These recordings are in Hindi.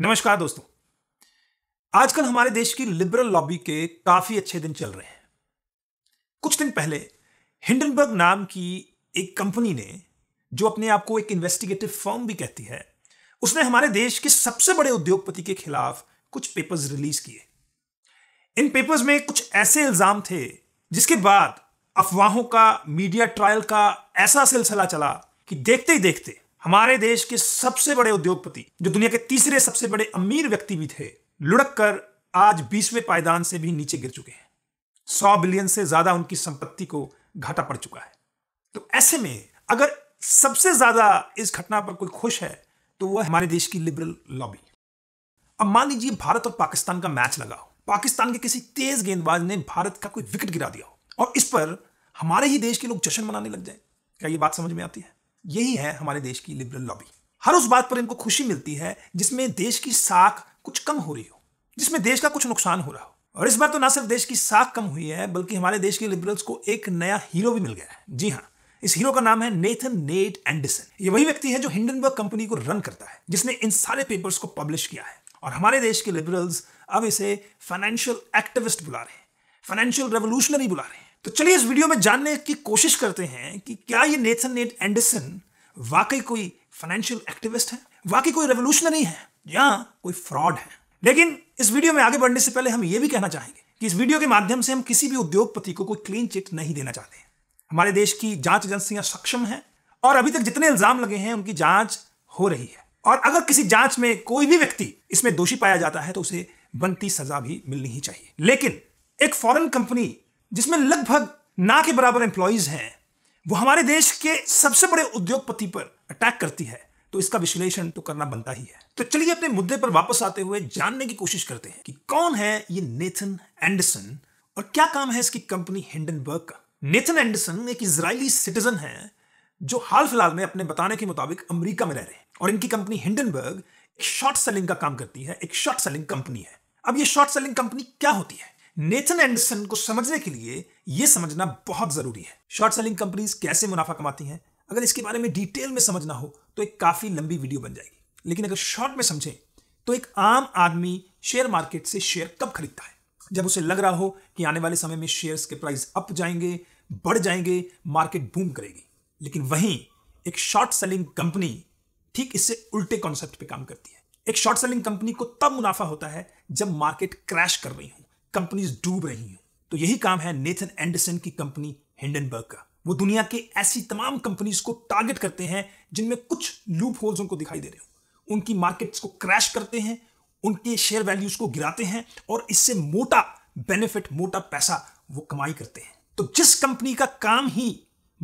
नमस्कार दोस्तों आजकल हमारे देश की लिबरल लॉबी के काफी अच्छे दिन चल रहे हैं कुछ दिन पहले हिंडनबर्ग नाम की एक कंपनी ने जो अपने आप को एक इन्वेस्टिगेटिव फर्म भी कहती है उसने हमारे देश के सबसे बड़े उद्योगपति के खिलाफ कुछ पेपर्स रिलीज किए इन पेपर्स में कुछ ऐसे इल्जाम थे जिसके बाद अफवाहों का मीडिया ट्रायल का ऐसा सिलसिला चला कि देखते ही देखते हमारे देश के सबसे बड़े उद्योगपति जो दुनिया के तीसरे सबसे बड़े अमीर व्यक्ति भी थे लुढ़क कर आज बीसवें पायदान से भी नीचे गिर चुके हैं सौ बिलियन से ज्यादा उनकी संपत्ति को घाटा पड़ चुका है तो ऐसे में अगर सबसे ज्यादा इस घटना पर कोई खुश है तो वह हमारे देश की लिबरल लॉबी अब मान लीजिए भारत और पाकिस्तान का मैच लगा हो पाकिस्तान के किसी तेज गेंदबाज ने भारत का कोई विकेट गिरा दिया हो और इस पर हमारे ही देश के लोग जश्न मनाने लग जाए क्या ये बात समझ में आती है यही है हमारे देश की लिबरल लॉबी हर उस बात पर इनको खुशी मिलती है जिसमें देश की साख कुछ कम हो रही हो जिसमें देश का कुछ नुकसान हो रहा हो और इस बार तो ना सिर्फ देश की साख कम हुई है बल्कि हमारे देश के लिबरल्स को एक नया हीरो भी मिल गया है जी हाँ इस हीरो का नाम है नेथन नेट एंडरसन ये वही व्यक्ति है जो हिंडनबर्ग कंपनी को रन करता है जिसने इन सारे पेपर्स को पब्लिश किया है और हमारे देश के लिबरल्स अब इसे फाइनेंशियल एक्टिविस्ट बुला रहे हैं फाइनेंशियल रेवोल्यूशनरी बुला रहे हैं तो चलिए इस वीडियो में जानने की कोशिश करते हैं कि क्या ये नेथन नेट एंडरसन वाकई कोई फाइनेंशियल एक्टिविस्ट है वाकई कोई रेवोल्यूशनरी है या कोई फ्रॉड है लेकिन इस वीडियो में आगे बढ़ने से पहले हम ये भी कहना चाहेंगे कि इस वीडियो के माध्यम से हम किसी भी उद्योगपति को कोई क्लीन चिट नहीं देना चाहते हमारे देश की जांच एजेंसियां सक्षम हैं और अभी तक जितने इल्जाम लगे हैं उनकी जांच हो रही है और अगर किसी जांच में कोई भी व्यक्ति इसमें दोषी पाया जाता है तो उसे बनती सजा भी मिलनी ही चाहिए लेकिन एक फॉरेन कंपनी जिसमें लगभग ना के बराबर एम्प्लॉयज हैं वो हमारे देश के सबसे बड़े उद्योगपति पर अटैक करती है तो इसका विश्लेषण तो करना बनता ही है तो चलिए अपने मुद्दे पर वापस आते हुए जानने की कोशिश करते हैं कि कौन है ये नेथन एंडरसन और क्या काम है इसकी कंपनी हिंडनबर्ग का नेथन एंडरसन एक इसराइली सिटीजन है जो हाल फिलहाल में अपने बताने के मुताबिक अमेरिका में रह रहे हैं और इनकी कंपनी हिंडनबर्ग एक शॉर्ट सेलिंग का काम करती है एक शॉर्ट सेलिंग कंपनी है अब ये शॉर्ट सेलिंग कंपनी क्या होती है नेथन एंडरसन को समझने के लिए यह समझना बहुत जरूरी है शॉर्ट सेलिंग कंपनीज कैसे मुनाफा कमाती हैं अगर इसके बारे में डिटेल में समझना हो तो एक काफी लंबी वीडियो बन जाएगी लेकिन अगर शॉर्ट में समझें तो एक आम आदमी शेयर मार्केट से शेयर कब खरीदता है जब उसे लग रहा हो कि आने वाले समय में शेयर्स के प्राइस अप जाएंगे बढ़ जाएंगे मार्केट बूम करेगी लेकिन वहीं एक शॉर्ट सेलिंग कंपनी ठीक इससे उल्टे कॉन्सेप्ट पे काम करती है एक शॉर्ट सेलिंग कंपनी को तब मुनाफा होता है जब मार्केट क्रैश कर रही हो कंपनीज डूब रही हैं तो यही काम है नेथन एंडरसन की कंपनी हिंडनबर्ग का वो दुनिया के ऐसी तमाम कंपनीज को टारगेट करते हैं जिनमें कुछ लूप होल्स उनको दिखाई दे रहे हो उनकी मार्केट्स को क्रैश करते हैं उनके शेयर वैल्यूज को गिराते हैं और इससे मोटा बेनिफिट मोटा पैसा वो कमाई करते हैं तो जिस कंपनी का काम ही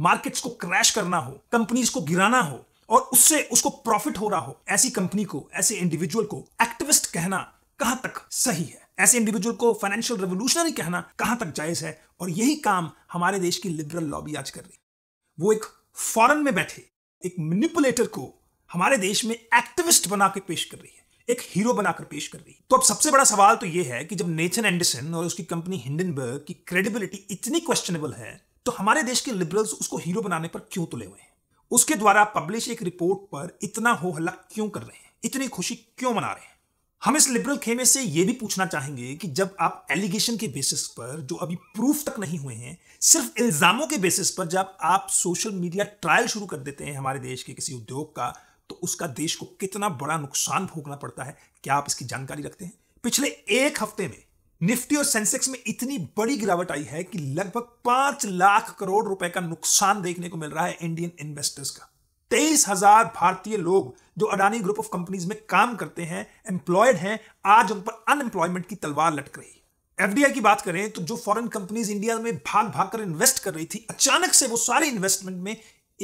मार्केट्स को क्रैश करना हो कंपनीज को गिराना हो और उससे उसको प्रॉफिट हो रहा हो ऐसी कंपनी को ऐसे इंडिविजुअल को एक्टिविस्ट कहना कहां तक सही है ऐसे इंडिविजुअल को फाइनेंशियल रेवोल्यूशनरी कहना कहां तक जायज है और यही काम हमारे देश की लिबरल लॉबी आज कर रही वो एक फॉरन में बैठे एक मैनिपुलेटर को हमारे देश में एक्टिविस्ट बनाकर पेश कर रही है एक हीरो बनाकर पेश कर रही है तो अब सबसे बड़ा सवाल तो यह है कि जब नेथन एंडरसन और उसकी कंपनी हिंडनबर्ग की क्रेडिबिलिटी इतनी क्वेश्चनेबल है तो हमारे देश के लिबरल्स उसको हीरो बनाने पर क्यों तुले हुए हैं उसके द्वारा पब्लिश एक रिपोर्ट पर इतना हो हल्ला क्यों कर रहे हैं इतनी खुशी क्यों मना रहे हैं हम इस लिबरल खेमे से यह भी पूछना चाहेंगे कि जब आप एलिगेशन के बेसिस पर जो अभी प्रूफ तक नहीं हुए हैं सिर्फ इल्ज़ामों के बेसिस पर जब आप सोशल मीडिया ट्रायल शुरू कर देते हैं हमारे देश के किसी उद्योग का तो उसका देश को कितना बड़ा नुकसान भोगना पड़ता है क्या आप इसकी जानकारी रखते हैं पिछले एक हफ्ते में निफ्टी और सेंसेक्स में इतनी बड़ी गिरावट आई है कि लगभग पांच लाख करोड़ रुपए का नुकसान देखने को मिल रहा है इंडियन इन्वेस्टर्स का तेईस हजार भारतीय लोग जो अडानी ग्रुप ऑफ कंपनीज में काम करते हैं एम्प्लॉयड हैं आज उन पर अनएम्प्लॉयमेंट की तलवार लटक रही है एफडीआई की बात करें तो जो फॉरेन कंपनीज इंडिया में भाग भाग कर इन्वेस्ट कर रही थी अचानक से वो सारे इन्वेस्टमेंट में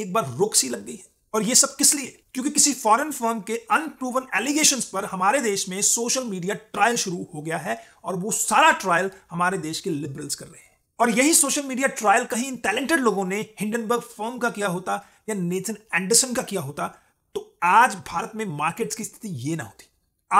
एक बार रोक सी लग गई है और ये सब किस लिए क्योंकि किसी फॉरेन फर्म के अनप्रूवन एलिगेशन पर हमारे देश में सोशल मीडिया ट्रायल शुरू हो गया है और वो सारा ट्रायल हमारे देश के लिबरल्स कर रहे हैं और यही सोशल मीडिया ट्रायल कहीं इन टैलेंटेड लोगों ने हिंडनबर्ग फर्म का किया होता या नेथन एंडरसन का किया होता तो आज भारत में मार्केट्स की स्थिति ये ना होती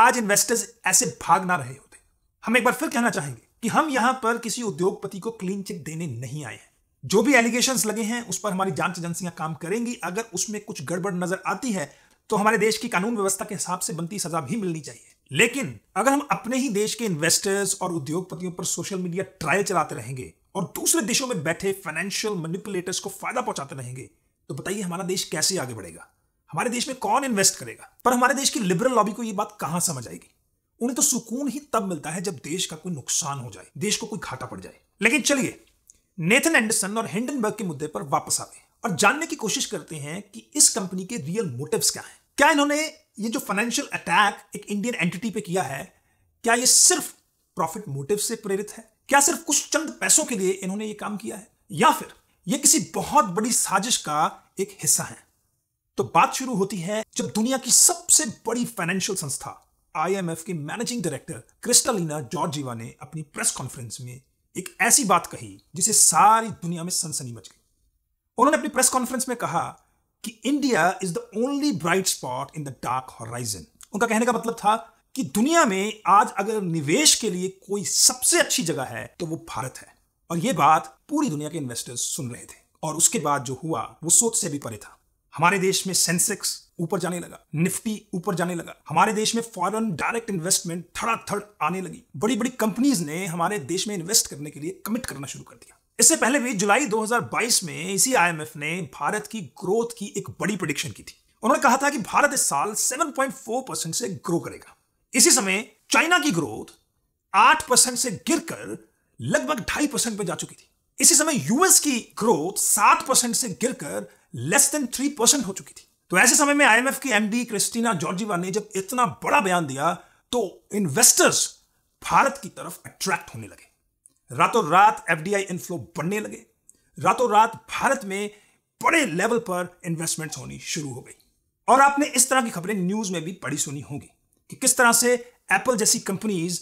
आज इन्वेस्टर्स ऐसे भाग ना रहे होते हम एक बार फिर कहना चाहेंगे कि हम यहां पर किसी उद्योगपति को क्लीन चिट देने नहीं आए हैं जो भी एलिगेशन लगे हैं उस पर हमारी जांच एजेंसियां काम करेंगी अगर उसमें कुछ गड़बड़ नजर आती है तो हमारे देश की कानून व्यवस्था के हिसाब से बनती सजा भी मिलनी चाहिए लेकिन अगर हम अपने ही देश के इन्वेस्टर्स और उद्योगपतियों पर सोशल मीडिया ट्रायल चलाते रहेंगे और दूसरे देशों में बैठे फाइनेंशियल मैनिपुलेटर्स को फायदा पहुंचाते रहेंगे तो बताइए हमारा देश कैसे आगे बढ़ेगा हमारे देश में कौन इन्वेस्ट करेगा पर हमारे देश की लिबरल लॉबी को यह बात कहां समझ आएगी उन्हें तो सुकून ही तब मिलता है जब देश का कोई नुकसान हो जाए देश को कोई घाटा पड़ जाए लेकिन चलिए नेथन एंडरसन और हिंडनबर्ग के मुद्दे पर वापस आवे और जानने की कोशिश करते हैं कि इस कंपनी के रियल मोटिव क्या हैं क्या इन्होंने ये जो फाइनेंशियल अटैक एक इंडियन एंटिटी पे किया है क्या ये सिर्फ प्रॉफिट मोटिव से प्रेरित है क्या सिर्फ कुछ चंद पैसों के लिए इन्होंने ये काम किया है या फिर ये किसी बहुत बड़ी साजिश का एक हिस्सा है तो बात शुरू होती है जब दुनिया की सबसे बड़ी फाइनेंशियल संस्था आईएमएफ की मैनेजिंग डायरेक्टर क्रिस्टालीना जॉर्जीवा ने अपनी प्रेस कॉन्फ्रेंस में एक ऐसी बात कही जिसे सारी दुनिया में सनसनी मच गई उन्होंने अपनी प्रेस कॉन्फ्रेंस में कहा कि India is the only bright spot in the dark horizon उनका कहने का मतलब था कि दुनिया में आज अगर निवेश के लिए कोई सबसे अच्छी जगह है तो वो भारत है और ये बात पूरी दुनिया के इन्वेस्टर्स सुन रहे थे और उसके बाद जो हुआ वो सोच से भी परे था हमारे देश में सेंसेक्स ऊपर जाने लगा निफ्टी ऊपर जाने लगा हमारे देश में फॉरेन डायरेक्ट इन्वेस्टमेंट थड़ाथड़ आने लगी बड़ी बड़ी कंपनीज ने हमारे देश में इन्वेस्ट करने के लिए कमिट करना शुरू कर दिया इससे पहले भी जुलाई 2022 में इसी आईएमएफ ने भारत की ग्रोथ की एक बड़ी प्रोडिक्शन की थी उन्होंने कहा था कि भारत इस साल 7.4 परसेंट से ग्रो करेगा इसी समय चाइना की ग्रोथ 8 परसेंट से गिरकर लगभग ढाई परसेंट पर जा चुकी थी इसी समय यूएस की ग्रोथ सात परसेंट से गिरकर लेस देन थ्री परसेंट हो चुकी थी तो ऐसे समय में आईएमएफ की एमडी क्रिस्टीना जॉर्जीवा ने जब इतना बड़ा बयान दिया तो इन्वेस्टर्स भारत की तरफ अट्रैक्ट होने लगे रातों रात एफडीआई इनफ्लो बढ़ने लगे रातों रात भारत में बड़े लेवल पर इन्वेस्टमेंट होनी शुरू हो गई और आपने इस तरह की खबरें न्यूज में भी पढ़ी सुनी होगी कि किस तरह से एप्पल जैसी कंपनीज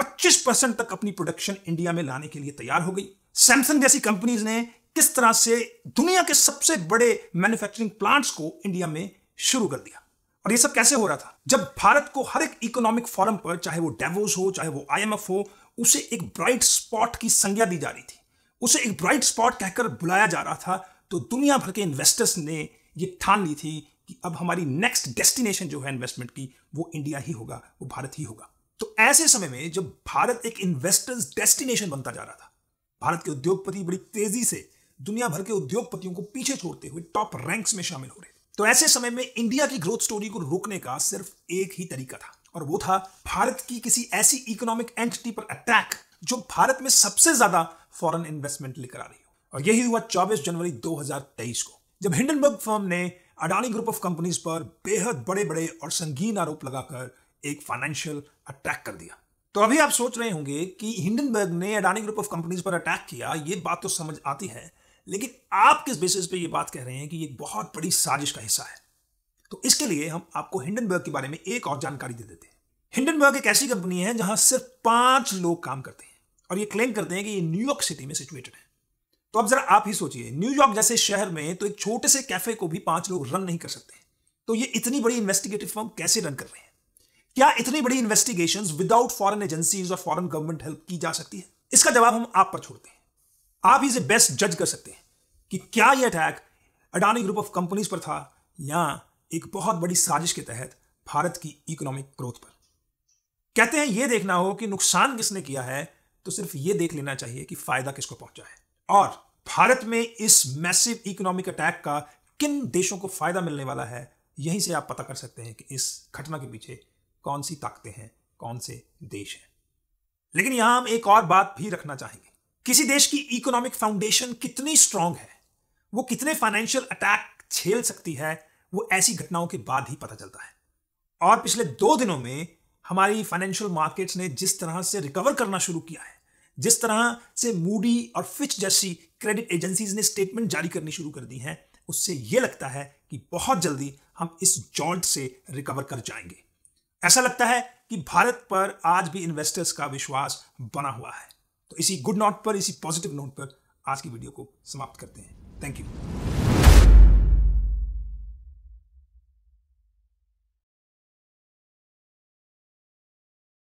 25 परसेंट तक अपनी प्रोडक्शन इंडिया में लाने के लिए तैयार हो गई सैमसंग जैसी कंपनीज ने किस तरह से दुनिया के सबसे बड़े मैन्युफैक्चरिंग प्लांट्स को इंडिया में शुरू कर दिया और ये सब कैसे हो रहा था जब भारत को हर एक इकोनॉमिक फोरम पर चाहे वो डेवोज हो चाहे वो आईएमएफ हो उसे एक ब्राइट स्पॉट की संज्ञा दी जा रही थी उसे एक ब्राइट स्पॉट कहकर बुलाया जा रहा था तो दुनिया भर के इन्वेस्टर्स ने ये ठान ली थी कि अब हमारी नेक्स्ट डेस्टिनेशन जो है इन्वेस्टमेंट की वो इंडिया ही होगा वो भारत ही होगा तो ऐसे समय में जब भारत एक इन्वेस्टर्स डेस्टिनेशन बनता जा रहा था भारत के उद्योगपति बड़ी तेजी से दुनिया भर के उद्योगपतियों को पीछे छोड़ते हुए टॉप रैंक्स में शामिल हो रहे थे तो ऐसे समय में इंडिया की ग्रोथ स्टोरी को रोकने का सिर्फ एक ही तरीका था और वो था भारत की किसी ऐसी इकोनॉमिक एंटिटी पर अटैक जो भारत में सबसे ज्यादा फॉरेन इन्वेस्टमेंट लेकर आ रही हो और यही हुआ 24 जनवरी 2023 को जब हिंडनबर्ग फर्म ने अडानी ग्रुप ऑफ कंपनीज पर बेहद बड़े बड़े और संगीन आरोप लगाकर एक फाइनेंशियल अटैक कर दिया तो अभी आप सोच रहे होंगे कि हिंडनबर्ग ने अडानी ग्रुप ऑफ कंपनीज पर अटैक किया ये बात तो समझ आती है लेकिन आप किस बेसिस पे ये बात कह रहे हैं कि ये बहुत बड़ी साजिश का हिस्सा है तो इसके लिए हम आपको हिंडनबर्ग के बारे में एक और जानकारी दे देते हैं हिंडनबर्ग एक ऐसी कंपनी है जहां सिर्फ पांच लोग काम करते हैं और ये क्लेम करते हैं कि ये न्यूयॉर्क सिटी में सिचुएटेड है तो अब जरा आप ही सोचिए न्यूयॉर्क जैसे शहर में तो एक छोटे से कैफे को भी पांच लोग रन नहीं कर सकते तो ये इतनी बड़ी इन्वेस्टिगेटिव फर्म कैसे रन कर रहे हैं क्या इतनी बड़ी इन्वेस्टिगेशन विदाउट फॉरन एजेंसीज और फॉरन गवर्नमेंट हेल्प की जा सकती है इसका जवाब हम आप पर छोड़ते हैं आप इसे बेस्ट जज कर सकते हैं कि क्या यह attack Adani group of companies पर था या एक बहुत बड़ी साजिश के तहत भारत की इकोनॉमिक ग्रोथ पर कहते हैं यह देखना हो कि नुकसान किसने किया है तो सिर्फ यह देख लेना चाहिए कि फायदा किसको पहुंचा है और भारत में इस मैसिव इकोनॉमिक अटैक का किन देशों को फायदा मिलने वाला है यहीं से आप पता कर सकते हैं कि इस घटना के पीछे कौन सी ताकतें हैं कौन से देश हैं लेकिन यहां हम एक और बात भी रखना चाहेंगे किसी देश की इकोनॉमिक फाउंडेशन कितनी स्ट्रांग है वो कितने फाइनेंशियल अटैक झेल सकती है वो ऐसी घटनाओं के बाद ही पता चलता है और पिछले दो दिनों में हमारी फाइनेंशियल मार्केट्स ने जिस तरह से रिकवर करना शुरू किया है जिस तरह से मूडी और फिच जैसी क्रेडिट एजेंसीज ने स्टेटमेंट जारी करनी शुरू कर दी हैं उससे ये लगता है कि बहुत जल्दी हम इस जॉल्ट से रिकवर कर जाएंगे ऐसा लगता है कि भारत पर आज भी इन्वेस्टर्स का विश्वास बना हुआ है तो इसी गुड नोट पर इसी पॉजिटिव नोट पर आज की वीडियो को समाप्त करते हैं थैंक यू